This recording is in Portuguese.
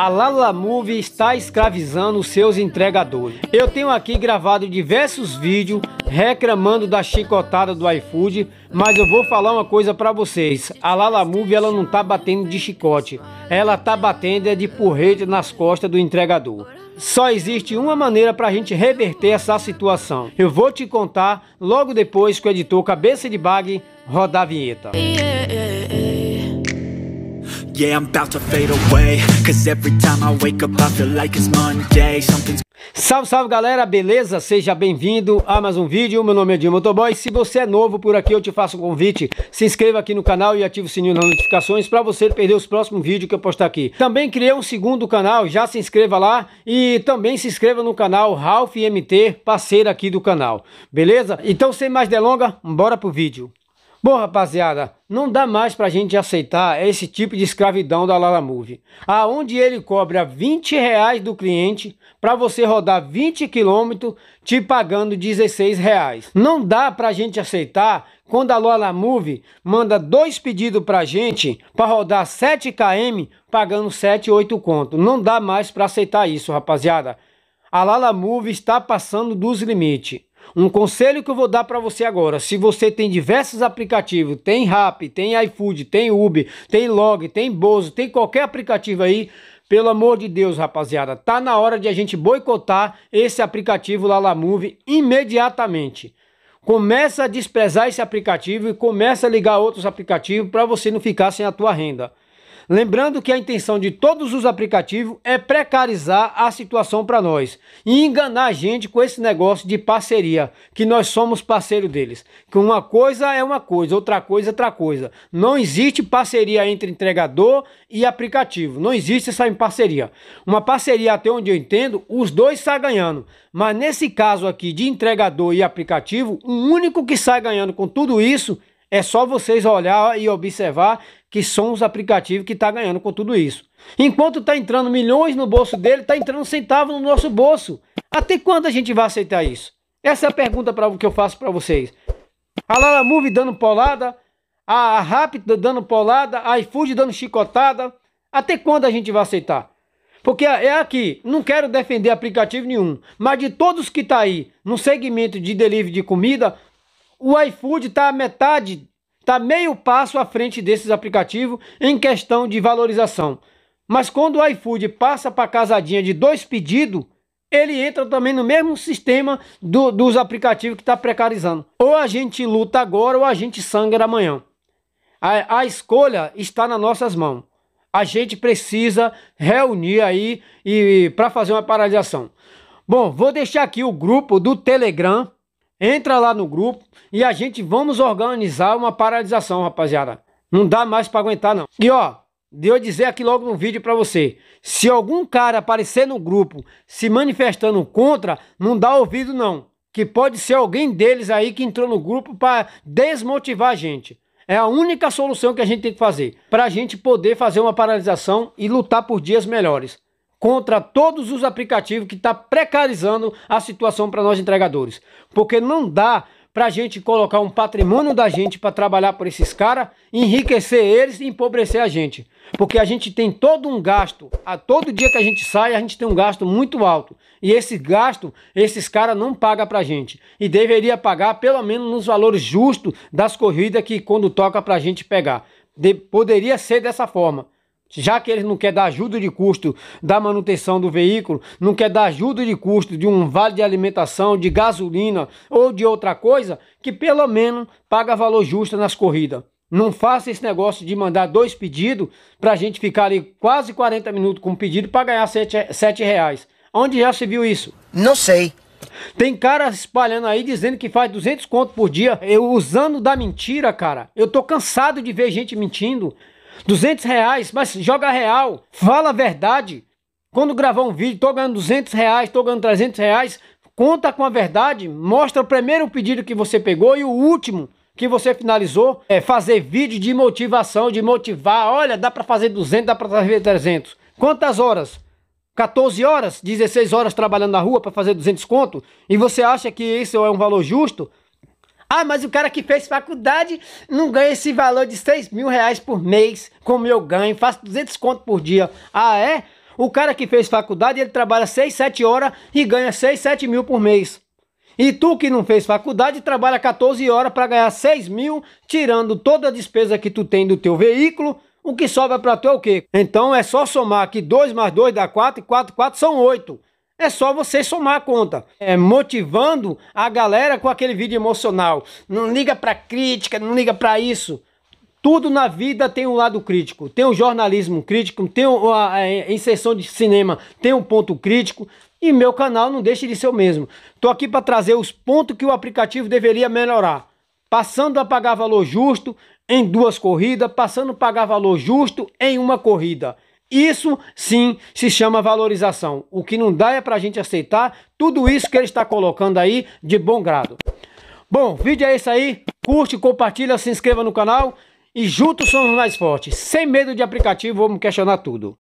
A Lala Movie está escravizando os seus entregadores. Eu tenho aqui gravado diversos vídeos reclamando da chicotada do iFood, mas eu vou falar uma coisa para vocês. A Lala Movie ela não tá batendo de chicote, ela tá batendo é de porrete nas costas do entregador. Só existe uma maneira para a gente reverter essa situação. Eu vou te contar logo depois que o editor Cabeça de Bag rodar a vinheta. Yeah yeah, I'm about to fade away Cause every time I wake up I feel like it's Monday Something's Salve, salve galera, beleza? Seja bem-vindo a mais um vídeo, meu nome é Dilma Motoboy Se você é novo por aqui, eu te faço um convite Se inscreva aqui no canal e ative o sininho das notificações para você perder os próximos vídeos que eu postar aqui Também criei um segundo canal, já se inscreva lá E também se inscreva no canal Ralph MT, parceiro aqui do canal, beleza? Então sem mais delongas, bora pro vídeo Bom, rapaziada, não dá mais pra gente aceitar esse tipo de escravidão da Lala Move, aonde ele cobra 20 reais do cliente para você rodar 20 km te pagando 16 reais. Não dá pra gente aceitar quando a Lala Move manda dois pedidos pra gente para rodar 7 km pagando 7, 8 conto. Não dá mais pra aceitar isso, rapaziada. A Lala Move está passando dos limites. Um conselho que eu vou dar para você agora, se você tem diversos aplicativos, tem Rap, tem iFood, tem Uber, tem Log, tem Bozo, tem qualquer aplicativo aí, pelo amor de Deus, rapaziada, tá na hora de a gente boicotar esse aplicativo Lalamove imediatamente. Começa a desprezar esse aplicativo e começa a ligar outros aplicativos para você não ficar sem a tua renda. Lembrando que a intenção de todos os aplicativos é precarizar a situação para nós e enganar a gente com esse negócio de parceria, que nós somos parceiro deles. Que uma coisa é uma coisa, outra coisa é outra coisa. Não existe parceria entre entregador e aplicativo. Não existe essa parceria. Uma parceria, até onde eu entendo, os dois saem ganhando. Mas nesse caso aqui de entregador e aplicativo, o único que sai ganhando com tudo isso é só vocês olhar e observar que são os aplicativos que estão tá ganhando com tudo isso. Enquanto está entrando milhões no bolso dele, está entrando centavo no nosso bolso. Até quando a gente vai aceitar isso? Essa é a pergunta pra, que eu faço para vocês. A Lala Move dando polada, a Rápida dando polada, a iFood dando chicotada. Até quando a gente vai aceitar? Porque é, é aqui, não quero defender aplicativo nenhum, mas de todos que tá aí no segmento de delivery de comida, o iFood está a metade está meio passo à frente desses aplicativos em questão de valorização. Mas quando o iFood passa para a casadinha de dois pedidos, ele entra também no mesmo sistema do, dos aplicativos que está precarizando. Ou a gente luta agora ou a gente sangra amanhã. A, a escolha está nas nossas mãos. A gente precisa reunir aí e, e para fazer uma paralisação. Bom, vou deixar aqui o grupo do Telegram Entra lá no grupo e a gente vamos organizar uma paralisação, rapaziada. Não dá mais para aguentar não. E ó, de eu dizer aqui logo no vídeo para você, se algum cara aparecer no grupo se manifestando contra, não dá ouvido não, que pode ser alguém deles aí que entrou no grupo para desmotivar a gente. É a única solução que a gente tem que fazer para a gente poder fazer uma paralisação e lutar por dias melhores contra todos os aplicativos que está precarizando a situação para nós entregadores. Porque não dá para a gente colocar um patrimônio da gente para trabalhar por esses caras, enriquecer eles e empobrecer a gente. Porque a gente tem todo um gasto, a todo dia que a gente sai, a gente tem um gasto muito alto. E esse gasto, esses caras não pagam para a gente. E deveria pagar pelo menos nos valores justos das corridas que quando toca para a gente pegar. De poderia ser dessa forma já que ele não quer dar ajuda de custo da manutenção do veículo, não quer dar ajuda de custo de um vale de alimentação, de gasolina ou de outra coisa, que pelo menos paga valor justo nas corridas. Não faça esse negócio de mandar dois pedidos para a gente ficar ali quase 40 minutos com um pedido para ganhar 7, reais. Onde já se viu isso? Não sei. Tem cara espalhando aí dizendo que faz 200 conto por dia. Eu usando da mentira, cara. Eu tô cansado de ver gente mentindo. 200 reais, mas joga real, fala a verdade. Quando gravar um vídeo, tô ganhando 200 reais, tô ganhando 300 reais, conta com a verdade, mostra o primeiro pedido que você pegou e o último que você finalizou. É fazer vídeo de motivação, de motivar, olha, dá para fazer 200, dá para fazer 300. Quantas horas? 14 horas, 16 horas trabalhando na rua para fazer 200 conto? E você acha que isso é um valor justo? Ah, mas o cara que fez faculdade não ganha esse valor de 6 mil reais por mês, como eu ganho, faço 200 conto por dia. Ah, é? O cara que fez faculdade, ele trabalha 6, 7 horas e ganha 6, 7 mil por mês. E tu que não fez faculdade, trabalha 14 horas para ganhar 6 mil, tirando toda a despesa que tu tem do teu veículo, o que sobra para tu é o quê? Então é só somar que 2 mais 2 dá 4 e 4, 4 são 8. É só você somar a conta. É, motivando a galera com aquele vídeo emocional. Não liga para crítica, não liga para isso. Tudo na vida tem um lado crítico. Tem o jornalismo crítico, tem a, inserção de cinema, tem um ponto crítico. E meu canal não deixa de ser o mesmo. Tô aqui para trazer os pontos que o aplicativo deveria melhorar. Passando a pagar valor justo em duas corridas, passando a pagar valor justo em uma corrida. Isso sim se chama valorização. O que não dá é para a gente aceitar tudo isso que ele está colocando aí de bom grado. Bom, vídeo é esse aí. Curte, compartilha, se inscreva no canal e juntos somos mais fortes. Sem medo de aplicativo, vamos questionar tudo.